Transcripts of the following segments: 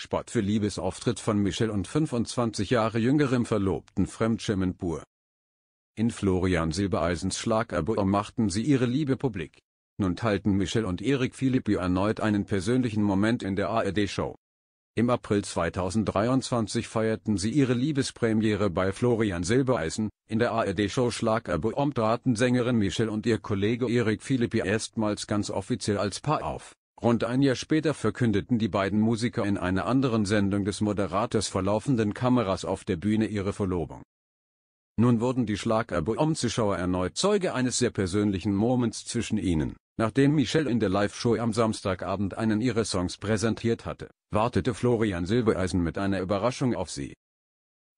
Spott für Liebesauftritt von Michelle und 25 Jahre jüngerem Verlobten Fremdschimmen pur. In Florian Silbereisens Schlagabor machten sie ihre Liebe publik. Nun teilten Michelle und Erik Philippi erneut einen persönlichen Moment in der ARD-Show. Im April 2023 feierten sie ihre Liebespremiere bei Florian Silbereisen, in der ARD-Show Schlagabor traten Sängerin Michelle und ihr Kollege Erik Philippi erstmals ganz offiziell als Paar auf. Rund ein Jahr später verkündeten die beiden Musiker in einer anderen Sendung des Moderators vor laufenden Kameras auf der Bühne ihre Verlobung. Nun wurden die schlagerboom zuschauer erneut Zeuge eines sehr persönlichen Moments zwischen ihnen. Nachdem Michelle in der Live-Show am Samstagabend einen ihrer Songs präsentiert hatte, wartete Florian Silbereisen mit einer Überraschung auf sie.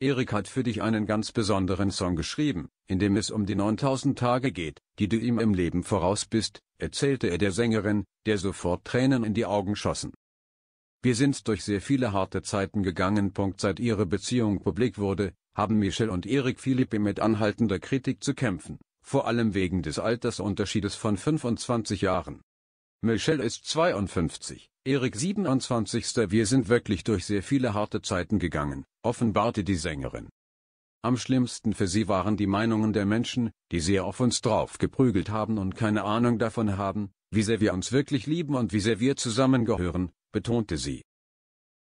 Erik hat für dich einen ganz besonderen Song geschrieben, in dem es um die 9000 Tage geht, die du ihm im Leben voraus bist, erzählte er der Sängerin, der sofort Tränen in die Augen schossen. Wir sind durch sehr viele harte Zeiten gegangen. Seit ihre Beziehung publik wurde, haben Michelle und Erik Philippi mit anhaltender Kritik zu kämpfen, vor allem wegen des Altersunterschiedes von 25 Jahren. Michelle ist 52, Erik 27. Wir sind wirklich durch sehr viele harte Zeiten gegangen, offenbarte die Sängerin. Am schlimmsten für sie waren die Meinungen der Menschen, die sehr auf uns drauf geprügelt haben und keine Ahnung davon haben, wie sehr wir uns wirklich lieben und wie sehr wir zusammengehören, betonte sie.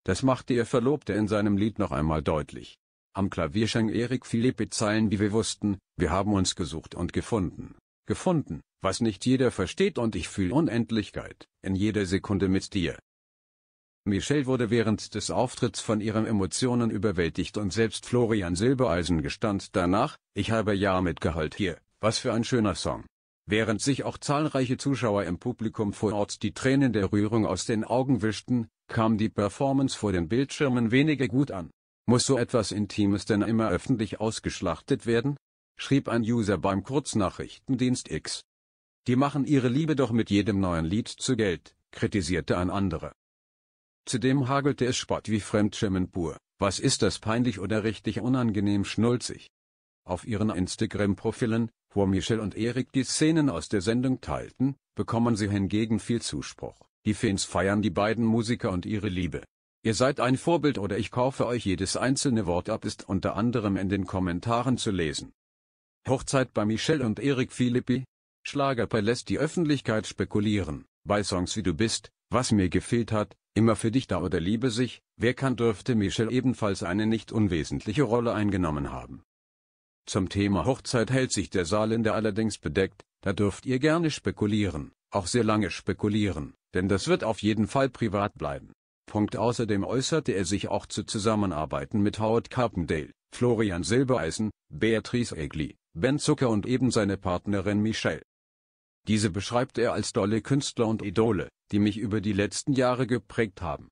Das machte ihr Verlobter in seinem Lied noch einmal deutlich. Am Klavier sang Erik Philippe Zeilen wie wir wussten, wir haben uns gesucht und gefunden, gefunden, was nicht jeder versteht und ich fühle Unendlichkeit, in jeder Sekunde mit dir. Michelle wurde während des Auftritts von ihren Emotionen überwältigt und selbst Florian Silbereisen gestand danach, ich habe ja mitgeheult hier, was für ein schöner Song. Während sich auch zahlreiche Zuschauer im Publikum vor Ort die Tränen der Rührung aus den Augen wischten, kam die Performance vor den Bildschirmen weniger gut an. Muss so etwas Intimes denn immer öffentlich ausgeschlachtet werden? schrieb ein User beim Kurznachrichtendienst X. Die machen ihre Liebe doch mit jedem neuen Lied zu Geld, kritisierte ein anderer. Zudem hagelte es Spott wie Fremdschimmen pur, was ist das peinlich oder richtig unangenehm schnulzig. Auf ihren Instagram-Profilen, wo Michelle und Erik die Szenen aus der Sendung teilten, bekommen sie hingegen viel Zuspruch. Die Fans feiern die beiden Musiker und ihre Liebe. Ihr seid ein Vorbild oder ich kaufe euch jedes einzelne Wort ab ist unter anderem in den Kommentaren zu lesen. Hochzeit bei Michelle und Erik Philippi, Schlagerpalast die Öffentlichkeit spekulieren, bei Songs wie Du bist, Was mir gefehlt hat, Immer für dich da oder Liebe sich, Wer kann dürfte Michelle ebenfalls eine nicht unwesentliche Rolle eingenommen haben. Zum Thema Hochzeit hält sich der Saarländer allerdings bedeckt, da dürft ihr gerne spekulieren, auch sehr lange spekulieren, denn das wird auf jeden Fall privat bleiben. Punkt. Außerdem äußerte er sich auch zu Zusammenarbeiten mit Howard Carpendale, Florian Silbereisen, Beatrice Egli, Ben Zucker und eben seine Partnerin Michelle. Diese beschreibt er als dolle Künstler und Idole, die mich über die letzten Jahre geprägt haben.